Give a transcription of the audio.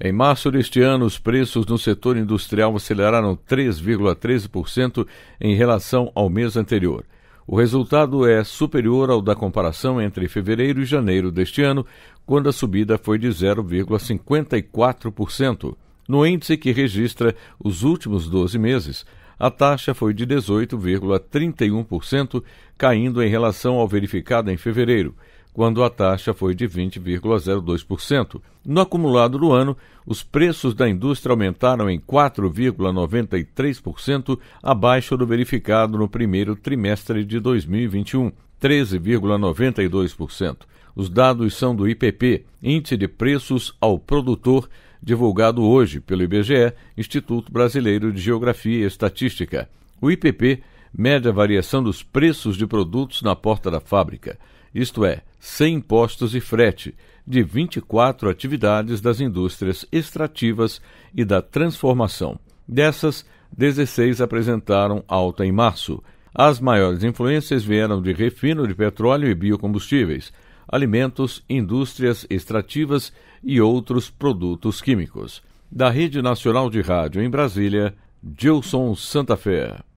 Em março deste ano, os preços no setor industrial aceleraram 3,13% em relação ao mês anterior. O resultado é superior ao da comparação entre fevereiro e janeiro deste ano, quando a subida foi de 0,54%. No índice que registra os últimos 12 meses, a taxa foi de 18,31%, caindo em relação ao verificado em fevereiro quando a taxa foi de 20,02%. No acumulado do ano, os preços da indústria aumentaram em 4,93%, abaixo do verificado no primeiro trimestre de 2021, 13,92%. Os dados são do IPP, Índice de Preços ao Produtor, divulgado hoje pelo IBGE, Instituto Brasileiro de Geografia e Estatística. O IPP mede a variação dos preços de produtos na porta da fábrica isto é, sem impostos e frete, de 24 atividades das indústrias extrativas e da transformação. Dessas, 16 apresentaram alta em março. As maiores influências vieram de refino de petróleo e biocombustíveis, alimentos, indústrias extrativas e outros produtos químicos. Da Rede Nacional de Rádio em Brasília, Gilson Santa Fé.